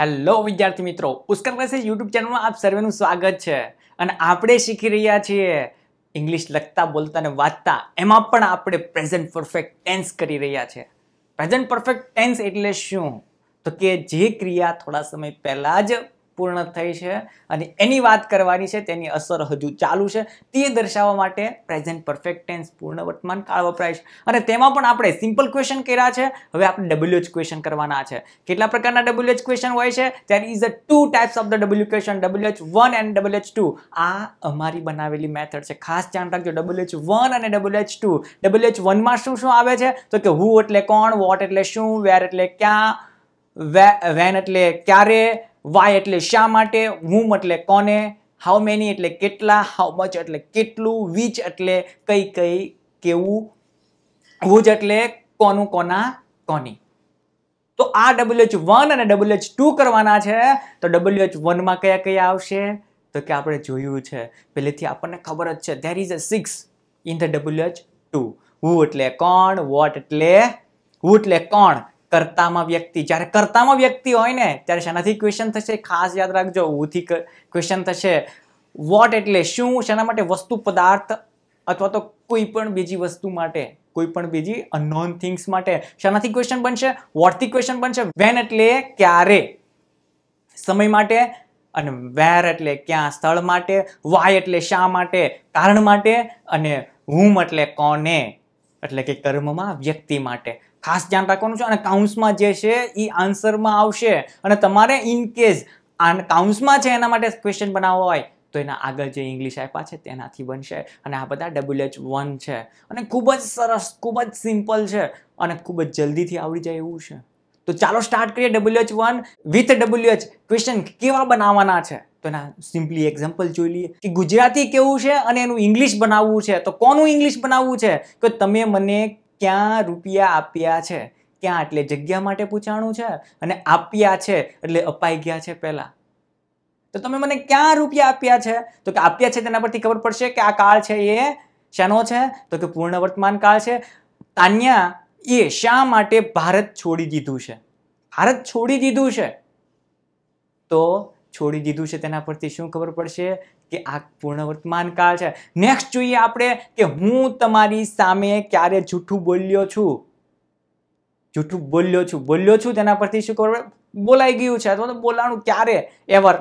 hello વિદ્યાર્થી મિત્રો ઉસ્કર ક્લાસે YouTube ચેનલમાં આપ સર્વેનું સ્વાગત છે અને આપણે શીખી રહ્યા છીએ ઇંગ્લિશ લખતા બોલતા અને વાંચતા એમાં પણ આપણે પ્રેઝન્ટ પરફેક્ટ ટેન્સ કરી રહ્યા છે પ્રેઝન્ટ પરફેક્ટ ટેન્સ એટલે શું તો કે જે ક્રિયા થોડા સમય પહેલાં જ પૂર્ણ થઈ છે અને એની વાત કરવાની છે તેની અસર હજુ ચાલુ છે તે દર્શાવવા માટે પ્રેઝન્ટ પરફેક્ટ ટેન્સ પૂર્ણ વર્તમાન કાળ વપરાય છે અને તેમાં પણ આપણે સિમ્પલ ક્વેશ્ચન કર્યા છે હવે આપણે ડબલ્યુ એચ ક્વેશ્ચન કરવાના છે કેટલા પ્રકારના એચ ક્વેશ્ચન હોય છે there is a two types of the W question WH one and H two આ અમારી બનાવેલી મેથડ છે ખાસ ધ્યાન રાખજો એચ વન અને એચ ટુ એચ વનમાં શું શું આવે છે તો કે હુ એટલે કોણ વોટ એટલે શું વેર એટલે ક્યાં વેન એટલે ક્યારે વાય એટલે શા માટે હુમ એટલે કોને હાઉ મેની એટલે કેટલા હાઉ મચ એટલે કેટલું વીચ એટલે કઈ કઈ કેવું હુજ એટલે કોનું કોના કોની તો આ ડબલ્યુએચ વન અને ડબલ્યુએચ ટુ કરવાના છે તો ડબલ્યુએચ વનમાં કયા કયા આવશે તો કે આપણે જોયું છે પહેલેથી આપણને ખબર જ છે there is a six in the WH two who એટલે કોણ વોટ એટલે હુ એટલે કોણ કર્તામાં વ્યક્તિ જ્યારે કર્તામાં વ્યક્તિ હોય ને ત્યારે શેનાથી ક્વેશ્ચન થશે ખાસ યાદ રાખજો ઉથી ક્વેશ્ચન થશે વોટ એટલે શું શેના માટે વસ્તુ પદાર્થ અથવા તો કોઈ પણ બીજી વસ્તુ માટે કોઈ પણ બીજી અનનોન થિંગ્સ માટે શેનાથી ક્વેશ્ચન બનશે વોટથી ક્વેશ્ચન બનશે વેન એટલે ક્યારે સમય માટે અને વેર એટલે ક્યાં સ્થળ માટે વાય એટલે શા માટે કારણ માટે અને હુમ એટલે કોને એટલે કે કર્મમાં વ્યક્તિ માટે ખાસ ધ્યાન રાખવાનું છે અને કાઉન્સમાં જે છે એ આન્સરમાં આવશે અને તમારે ઇન કેસ કાઉન્સમાં છે એના માટે ક્વેશ્ચન બનાવવા હોય તો એના આગળ જે ઇંગ્લિશ આપ્યા છે તેનાથી બનશે અને આ બધા ડબલ્યુએચ વન છે અને ખૂબ જ સરસ ખૂબ જ સિમ્પલ છે અને ખૂબ જ જલ્દીથી આવડી જાય એવું છે તો ચાલો સ્ટાર્ટ કરીએ WH one with WH question કેવા બનાવવાના છે તો એના સિમ્પલી એક્ઝામ્પલ જોઈ લઈએ કે ગુજરાતી કેવું છે અને એનું ઇંગ્લિશ બનાવવું છે તો કોનું ઇંગ્લિશ બનાવવું છે કે તમે મને ક્યાં રૂપિયા આપ્યા છે ક્યાં એટલે જગ્યા માટે પૂછાણું છે અને આપ્યા છે એટલે અપાઈ ગયા છે પહેલાં તો તમે મને ક્યાં રૂપિયા આપ્યા છે તો કે આપ્યા છે તેના પરથી ખબર પડશે કે આ કાળ છે એ શાનો છે તો કે પૂર્ણ વર્તમાન કાળ છે તાન્યા એ શા માટે ભારત છોડી દીધું છે ભારત છોડી દીધું છે તો છોડી દીધું છે તેના પરથી શું ખબર પડશે કે આ પૂર્ણ વર્તમાન કાળ છે નેક્સ્ટ જોઈએ આપણે કે હું તમારી સામે ક્યારે જૂઠું બોલ્યો છું જૂઠું બોલ્યો છું બોલ્યો છું તેના પરથી શું ખબર બોલાઈ ગયું છે અથવા તો બોલાણું ક્યારે એવર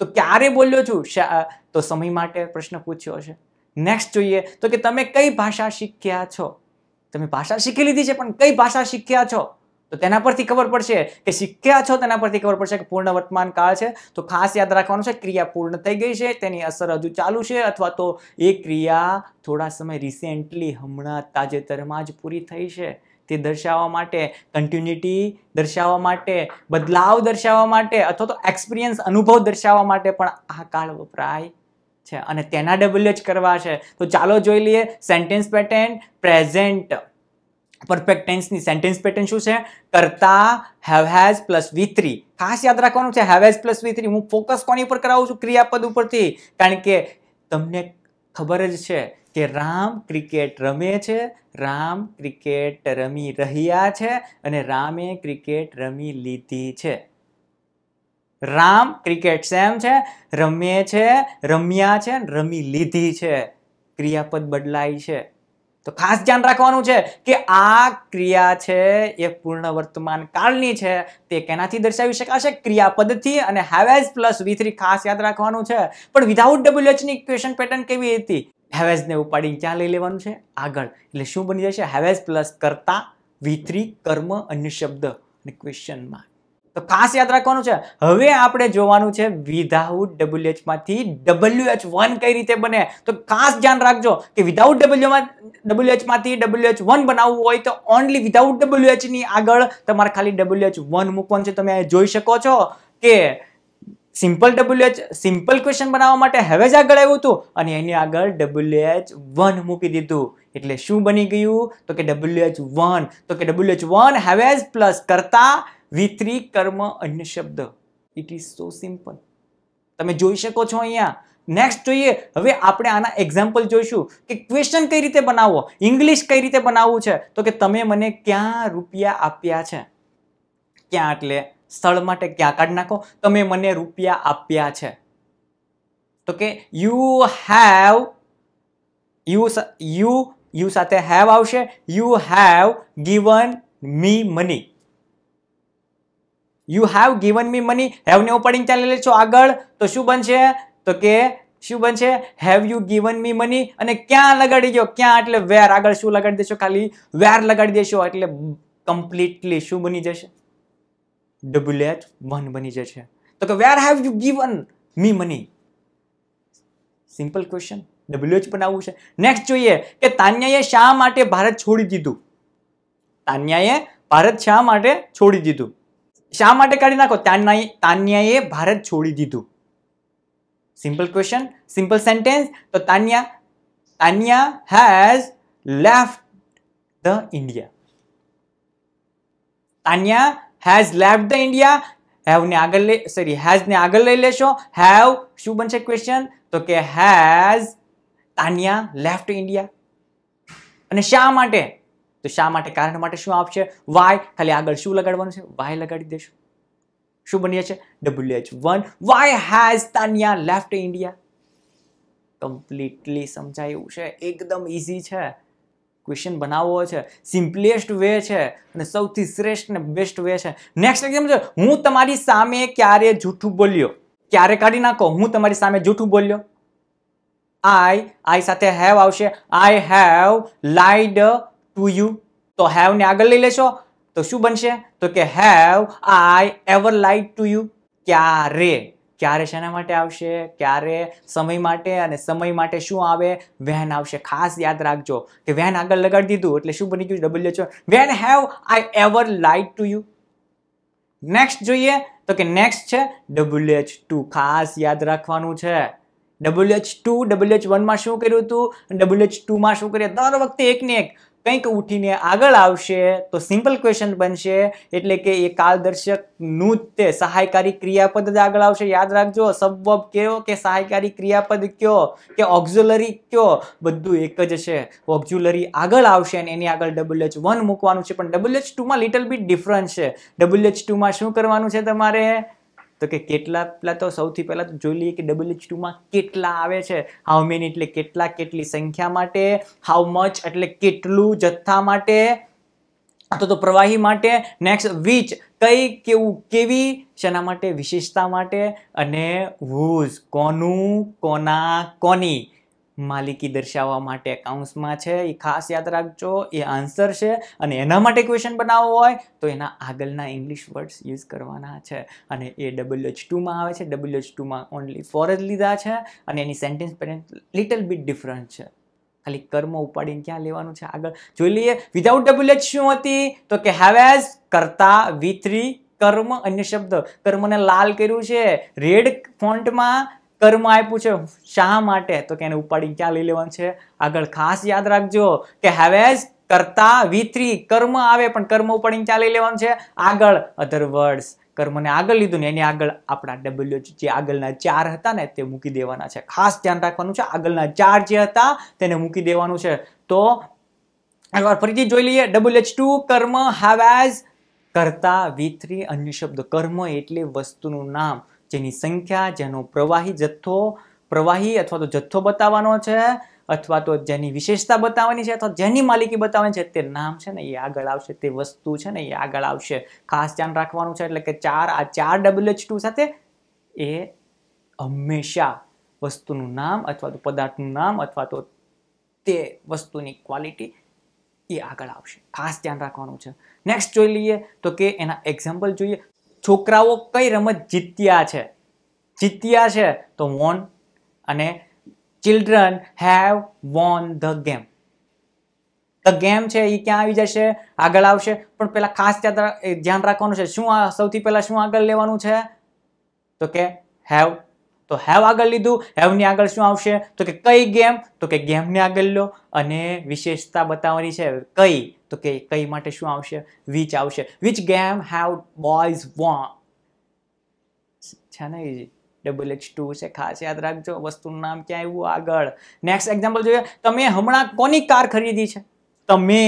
તો ક્યારે બોલ્યો છું તો સમય માટે પ્રશ્ન પૂછ્યો છે નેક્સ્ટ જોઈએ તો કે તમે કઈ ભાષા શીખ્યા છો તમે ભાષા શીખી લીધી છે પણ કઈ ભાષા શીખ્યા છો તો તેના પરથી ખબર પડશે કે શીખ્યા છો તેના પરથી ખબર પડશે કે પૂર્ણ વર્તમાન કાળ છે તો ખાસ યાદ રાખવાનું છે ક્રિયા પૂર્ણ થઈ ગઈ છે તેની અસર હજુ ચાલુ છે અથવા તો એ ક્રિયા થોડા સમય રિસેન્ટલી હમણાં તાજેતરમાં જ પૂરી થઈ છે તે દર્શાવવા માટે કન્ટિન્યુટી દર્શાવવા માટે બદલાવ દર્શાવવા માટે અથવા તો એક્સપિરિયન્સ અનુભવ દર્શાવવા માટે પણ આ કાળ વપરાય છે અને તેના ડબલ્યુ જ કરવા છે તો ચાલો જોઈ લઈએ સેન્ટેન્સ પેટર્ન પ્રેઝેન્ટ પરફેક્ટ ટેન્સની સેન્ટેન્સ પેટર્ન શું છે કરતા have has plus V three ખાસ યાદ રાખવાનું છે have has plus V three હું ફોકસ કોની ઉપર કરાવું છું ક્રિયાપદ ઉપરથી કારણ કે તમને ખબર જ છે કે રામ ક્રિકેટ રમે છે રામ ક્રિકેટ રમી રહ્યા છે અને રામે ક્રિકેટ રમી લીધી છે રામ ક્રિકેટ સેમ છે રમે છે રમ્યા છે રમી લીધી છે ક્રિયાપદ બદલાય છે તો ખાસ ધ્યાન રાખવાનું છે કે આ ક્રિયા છે એ પૂર્ણ વર્તમાન કાળની છે તે કેનાથી દર્શાવી શકાશે ક્રિયાપદથી અને હેવેઝ પ્લસ વી થ્રી ખાસ યાદ રાખવાનું છે પણ વિધાઉટ ડબલ્યુ ડબલ્યુએચની ઇક્વેશન પેટર્ન કેવી હતી હેવેઝને ઉપાડી ક્યાં લઈ લેવાનું છે આગળ એટલે શું બની જશે હેવેઝ પ્લસ કરતા વી થ્રી કર્મ અન્ય શબ્દ અને ક્વેશ્ચન માર્ક તો ખાસ યાદ રાખવાનું છે હવે આપણે જોવાનું છે વિધાઉટ ડબલ્યુ એચમાંથી ડબલ્યુ એચ વન કઈ રીતે બને તો ખાસ ધ્યાન રાખજો કે વિધાઉટ ડબલ્યુમાં ડબલ્યુ એચમાંથી ડબલ્યુ એચ વન બનાવવું હોય તો ઓનલી વિધાઉટ ડબલ્યુ એચની આગળ તમારે ખાલી ડબલ્યુ એચ વન મૂકવાનું છે તમે જોઈ શકો છો કે simple W H simple question બનાવવા માટે હવે જ આગળ આવ્યું હતું અને એની આગળ ડબલ્યુ એચ વન મૂકી દીધું એટલે શું બની ગયું તો કે ડબલ્યુ એચ વન તો કે W H one have has plus કરતાં વિથ્રી કર્મ અન્ય શબ્દ ઇટ ઇઝ સો સિમ્પલ તમે જોઈ શકો છો અહીંયા નેક્સ્ટ જોઈએ હવે આપણે આના એક્ઝામ્પલ જોઈશું કે ક્વેશ્ચન કઈ રીતે બનાવવો ઇંગ્લિશ કઈ રીતે બનાવવું છે તો કે તમે મને ક્યાં રૂપિયા આપ્યા છે ક્યાં એટલે સ્થળ માટે ક્યાં કાઢી નાખો તમે મને રૂપિયા આપ્યા છે તો કે you have you you you સાથે હેવ આવશે you have given me money you have given me money હેવને ઓપનિંગ ચાલે છો આગળ તો શું બનશે તો કે શું બનશે have you given me money અને ક્યાં લગાડી દો ક્યાં એટલે વેર આગળ શું લગાડી દેશો ખાલી વેર લગાડી દેશો એટલે કમ્પ્લીટલી શું બની જશે ડબલ એચ વન બની જશે તો કે where have you given me money simple question W H બનાવવું છે નેક્સ્ટ જોઈએ કે તાન્યાએ શા માટે ભારત છોડી દીધું તાન્યાએ ભારત શા માટે છોડી દીધું શા માટે કાઢી નાખો તાન્યાએ તાન્યાએ ભારત છોડી દીધું સિમ્પલ ક્વેશ્ચન સિમ્પલ સેન્ટેન્સ તો Tanya Tanya has left the India Tanya has left the India have ને આગળ લે સોરી હેઝ ને આગળ લઈ લેશો હેવ શું બનશે ક્વેશ્ચન તો કે હેઝ તાન્યા લેફ્ટ ઇન્ડિયા અને શા માટે તો શા માટે કારણ માટે શું આપશે વાય ખાલી આગળ શું લગાડવાનું છે વાય લગાડી દેશું શું બનીએ છે W H one why has Tanya left India completely સમજાય એવું છે એકદમ ઇઝી છે ક્વેશ્ચન બનાવવો છે સિમ્પલેસ્ટ વે છે અને સૌથી શ્રેષ્ઠ ને બેસ્ટ વે છે નેક્સ્ટ એક્ઝામ્પલ છે હું તમારી સામે ક્યારે જૂઠું બોલ્યો ક્યારે કાઢી નાખો હું તમારી સામે જૂઠું બોલ્યો આઈ આઈ સાથે હેવ આવશે I have lied to you તો હેવને આગળ લઈ લેશો તો શું બનશે તો કે have I ever lied to you ક્યારે ક્યારે શેના માટે આવશે ક્યારે સમય માટે અને સમય માટે શું આવે વેન આવશે ખાસ યાદ રાખજો કે વેન આગળ લગાડી દીધું એટલે શું બની ગયું W H one have I ever lied to you next જોઈએ તો કે નેક્સ્ટ છે ડબલ એચ ટુ ખાસ યાદ રાખવાનું છે W H two W H વનમાં શું કર્યું હતું ડબલ્યુ એચ ટુમાં શું કર્યું દર વખતે એકને એક કંઈક ઉઠીને આગળ આવશે તો સિમ્પલ ક્વેશ્ચન બનશે એટલે કે એ કાલદર્શકનું જ તે સહાયકારી ક્રિયાપદ જ આગળ આવશે યાદ રાખજો સબવબ કયો કે સહાયકારી ક્રિયાપદ કયો કે ઓક્ઝ્યુલરી કયો બધું એક જ છે ઓક્ઝ્યુલરી આગળ આવશે અને એની આગળ ડબલ એચ વન મૂકવાનું છે પણ ડબલ એચ ટુમાં લિટલ બી ડિફરન્સ છે ડબલ એચ ટુમાં શું કરવાનું છે તમારે તો કે કેટલા પહેલાં તો સૌથી પહેલાં તો જોઈ લઈએ કે ડબલ્યુએચ ટુમાં કેટલા આવે છે હાઉ મેની એટલે કેટલા કેટલી સંખ્યા માટે હાઉ મચ એટલે કેટલું જથ્થા માટે અથવા તો પ્રવાહી માટે નેક્સ્ટ વીચ કઈ કેવું કેવી શેના માટે વિશેષતા માટે અને હુઝ કોનું કોના કોની માલિકી દર્શાવવા માટે કાઉન્સમાં છે એ ખાસ યાદ રાખજો એ આન્સર છે અને એના માટે ક્વેશ્ચન બનાવવો હોય તો એના આગળના ઇંગ્લિશ વર્ડ્સ યુઝ કરવાના છે અને એ ડબલ્યુ એચ ટુમાં આવે છે ડબલ્યુ એચ ટુમાં ઓનલી ફોર જ લીધા છે અને એની sentence pattern little bit different છે ખાલી કર્મ ઉપાડીને ક્યાં લેવાનું છે આગળ જોઈ લઈએ વિધાઉટ ડબલ્યુ એચ શું હતી તો કે હેવેઝ કરતા વિથ્રી કર્મ અન્ય શબ્દ કર્મને લાલ કર્યું છે રેડ ફોન્ટમાં કર્મ આપ્યું છે શા માટે તો કે એને ઉપાડીને ક્યાં લઈ લેવાનું છે આગળ ખાસ યાદ રાખજો કે હેવેઝ કરતા વિથ્રી કર્મ આવે પણ કર્મ ઉપાડીને ક્યાં લઈ લેવાનું છે આગળ અધરવર્ડ્સ કર્મને આગળ લીધું ને એની આગળ આપણા ડબલ્યુ જે આગળના ચાર હતા ને તે મૂકી દેવાના છે ખાસ ધ્યાન રાખવાનું છે આગળના ચાર જે હતા તેને મૂકી દેવાનું છે તો એકવાર ફરીથી જોઈ લઈએ ડબલ્યુ એચ ટુ કર્મ હેવેઝ કરતા વિથ્રી અન્ય શબ્દ કર્મ એટલે વસ્તુનું નામ જેની સંખ્યા જેનો પ્રવાહી જથ્થો પ્રવાહી અથવા તો જથ્થો બતાવવાનો છે અથવા તો જેની વિશેષતા બતાવવાની છે અથવા જેની માલિકી બતાવવાની છે તે નામ છે ને એ આગળ આવશે તે વસ્તુ છે ને એ આગળ આવશે ખાસ ધ્યાન રાખવાનું છે એટલે કે ચાર આ ચાર ડબલ એચ ટુ સાથે એ હંમેશા વસ્તુનું નામ અથવા તો પદાર્થનું નામ અથવા તો તે વસ્તુની ક્વોલિટી એ આગળ આવશે ખાસ ધ્યાન રાખવાનું છે નેક્સ્ટ જોઈ લઈએ તો કે એના એક્ઝામ્પલ જોઈએ છોકરાઓ કઈ રમત જીત્યા છે જીત્યા છે તો વોન અને children have won the game the game છે એ ક્યાં આવી જશે આગળ આવશે પણ પહેલાં ખાસ ધ્યાન રાખવાનું છે શું આ સૌથી પહેલાં શું આગળ લેવાનું છે તો કે હેવ તો હેવ આગળ લીધું હેવની આગળ શું આવશે તો કે કઈ ગેમ તો કે ગેમને આગળ લો અને વિશેષતા બતાવવાની છે કઈ તો કે કઈ માટે શું આવશે વિચ આવશે which game have boys won છે ને ડબલ એચ ટુ છે ખાસ યાદ રાખજો વસ્તુનું નામ ક્યાં આવ્યું આગળ નેક્સ્ટ એક્ઝામ્પલ જોઈએ તમે હમણાં કોની કાર ખરીદી છે તમે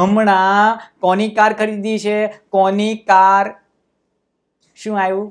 હમણાં કોની કાર ખરીદી છે કોની કાર શું આવ્યું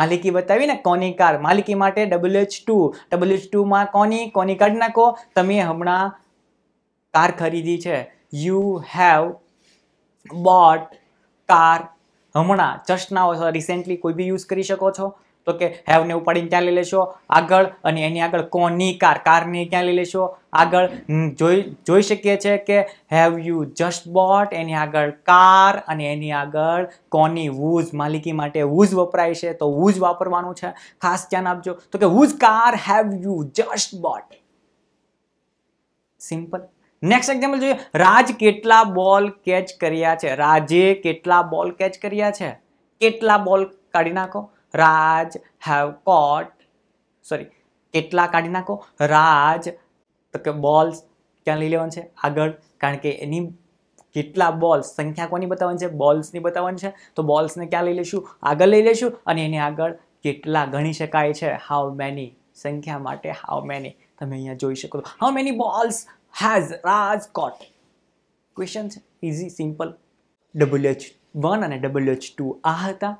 માલિકી બતાવી ને કોની કાર માલિકી માટે W H two W H ટુમાં કોની કોની કાઢી નાખો તમે હમણાં કાર ખરીદી છે યુ હેવ બોટ કાર હમણાં જસ્ટ અથવા રિસેન્ટલી કોઈ બી યુઝ કરી શકો છો તો કે હેવને ઉપાડીને ક્યાં લઈ લેશો આગળ અને એની આગળ કોની કાર કારને ક્યાં લઈ લેશો આગળ જોઈ જોઈ શકીએ છીએ કે હેવ યુ જસ્ટ બોટ એની આગળ કાર અને એની આગળ કોની વૂઝ માલિકી માટે વૂઝ વપરાય છે તો વૂઝ વાપરવાનું છે ખાસ ધ્યાન આપજો તો કે whose car have you just bought simple next example જોઈએ રાજ કેટલા બોલ કેચ કર્યા છે રાજે કેટલા બોલ કેચ કર્યા છે કેટલા બોલ કાઢી નાખો રાજ હેવ કોટ સોરી કેટલા કાઢી નાખો રાજ તો કે બોલ્સ ક્યાં લઈ લેવાનું છે આગળ કારણ કે એની કેટલા બોલ્સ સંખ્યા કોની બતાવવાની છે બોલ્સની બતાવવાની છે તો બોલ્સને ક્યાં લઈ લેશું આગળ લઈ લઈશું અને એની આગળ કેટલા ગણી શકાય છે હાઉ મેની સંખ્યા માટે હાઉ મેની તમે અહીંયા જોઈ શકો છો how many balls has caught question easy simple WH one અને ડબલ્યુએચ ટુ આ હતા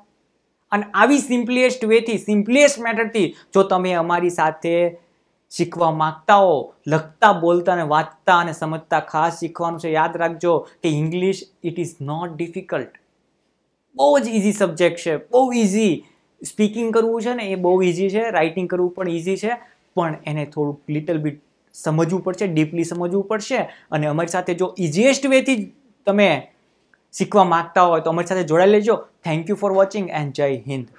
અને આવી સિમ્પલેસ્ટ વેથી સિમ્પલેસ્ટ મેટરથી જો તમે અમારી સાથે શીખવા માગતા હો લખતા બોલતા અને વાંચતા અને સમજતા ખાસ શીખવાનું છે યાદ રાખજો કે English it is not difficult બહુ જ ઇઝી સબ્જેક્ટ છે બહુ ઇઝી સ્પીકિંગ કરવું છે ને એ બહુ ઇઝી છે રાઇટિંગ કરવું પણ ઇઝી છે પણ એને થોડુંક લિટલ બિટ સમજવું પડશે ડીપલી સમજવું પડશે અને અમારી સાથે જો ઇઝીએસ્ટ વેથી તમે શીખવા માગતા હોય તો અમારી સાથે જોડાઈ લેજો thank you for watching and Jai Hind